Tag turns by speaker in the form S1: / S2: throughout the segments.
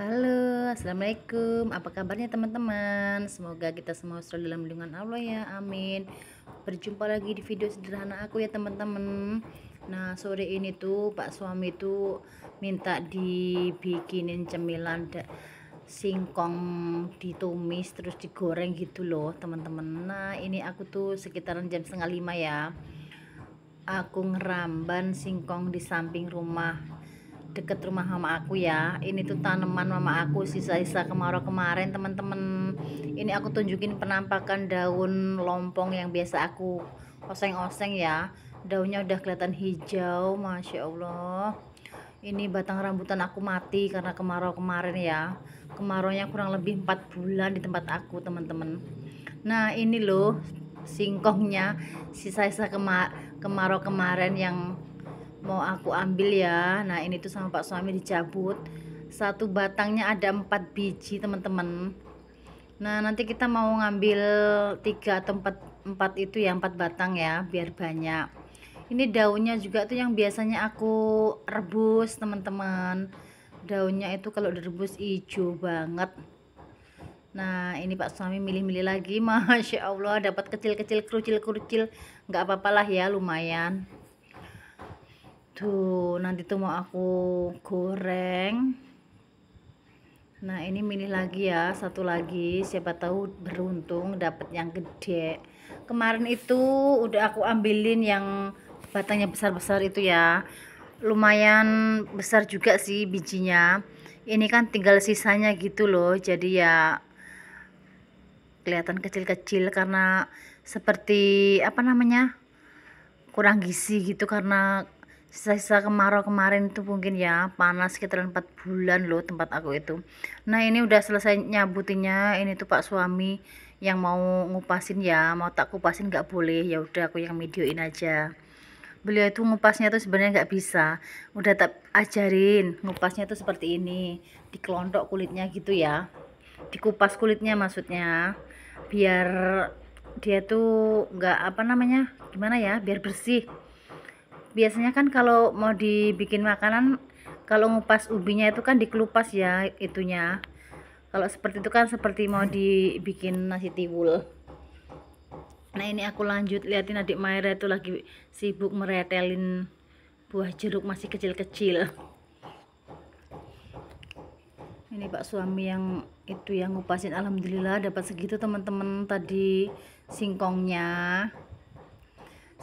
S1: Halo, assalamualaikum. Apa kabarnya teman-teman? Semoga kita semua selalu dalam lindungan Allah ya, amin. Berjumpa lagi di video sederhana aku ya teman-teman. Nah sore ini tuh Pak suami tuh minta dibikinin cemilan singkong ditumis terus digoreng gitu loh teman-teman. Nah ini aku tuh sekitaran jam setengah lima ya. Aku ngeramban singkong di samping rumah deket rumah mama aku ya ini tuh tanaman mama aku sisa-sisa kemarau kemarin teman-teman ini aku tunjukin penampakan daun lompong yang biasa aku oseng-oseng ya daunnya udah kelihatan hijau Masya Allah ini batang rambutan aku mati karena kemarau kemarin ya kemaraunya kurang lebih empat bulan di tempat aku teman-teman nah ini loh singkongnya sisa-sisa kema kemarau kemarin yang mau aku ambil ya nah ini tuh sama pak suami dicabut satu batangnya ada empat biji teman-teman nah nanti kita mau ngambil tiga atau empat, empat itu ya empat batang ya biar banyak ini daunnya juga tuh yang biasanya aku rebus teman-teman daunnya itu kalau direbus hijau banget Nah ini Pak Suami milih-milih lagi Masya Allah dapat kecil-kecil kerucil-kerucil nggak apa-apalah ya lumayan tuh gitu. nanti tuh mau aku goreng nah ini mini lagi ya satu lagi siapa tahu beruntung dapat yang gede kemarin itu udah aku ambilin yang batangnya besar-besar itu ya lumayan besar juga sih bijinya ini kan tinggal sisanya gitu loh jadi ya kelihatan kecil-kecil karena seperti apa namanya kurang gizi gitu karena sisa-sisa kemarau kemarin itu mungkin ya panas sekitar 4 bulan loh tempat aku itu nah ini udah selesai nyabutinnya ini tuh pak suami yang mau ngupasin ya mau tak kupasin nggak boleh ya udah aku yang videoin aja beliau itu ngupasnya tuh sebenarnya nggak bisa udah tak ajarin ngupasnya tuh seperti ini dikelontok kulitnya gitu ya dikupas kulitnya maksudnya biar dia tuh nggak apa namanya gimana ya biar bersih biasanya kan kalau mau dibikin makanan kalau ngupas ubinya itu kan dikelupas ya itunya kalau seperti itu kan seperti mau dibikin nasi tiwul nah ini aku lanjut liatin adik Maira itu lagi sibuk meretelin buah jeruk masih kecil-kecil ini pak suami yang itu yang ngupasin alhamdulillah dapat segitu teman-teman tadi singkongnya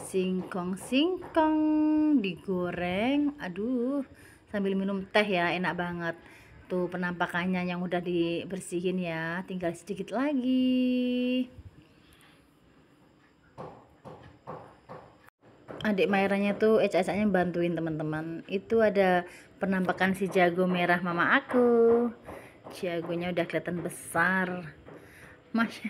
S1: singkong singkong digoreng aduh sambil minum teh ya enak banget tuh penampakannya yang udah dibersihin ya tinggal sedikit lagi adik Mayranya tuh ecak-ecaknya eh, bantuin teman-teman itu ada penampakan si jago merah mama aku jagonya udah kelihatan besar masih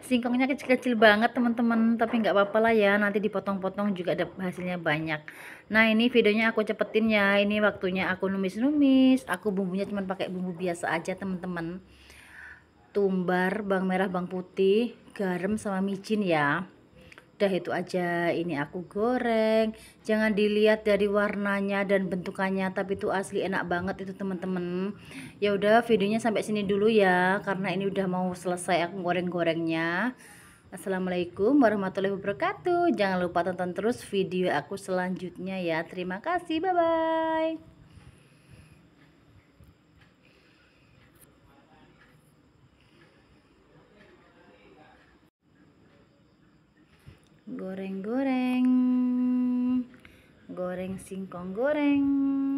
S1: singkongnya kecil-kecil banget teman-teman tapi nggak apa-apa lah ya nanti dipotong-potong juga ada hasilnya banyak nah ini videonya aku cepetin ya ini waktunya aku numis-numis aku bumbunya cuma pakai bumbu biasa aja teman-teman tumbar bawang merah bawang putih garam sama micin ya udah itu aja ini aku goreng jangan dilihat dari warnanya dan bentukannya tapi itu asli enak banget itu teman-teman ya udah videonya sampai sini dulu ya karena ini udah mau selesai aku goreng-gorengnya Assalamualaikum warahmatullahi wabarakatuh jangan lupa tonton terus video aku selanjutnya ya terima kasih bye-bye goreng-goreng goreng singkong goreng